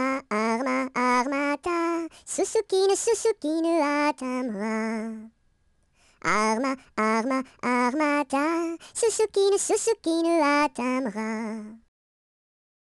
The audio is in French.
Arma, arma, armata, Suzuki ne Suzuki Arma, arma, armata, Suzuki ne Suzuki atamra.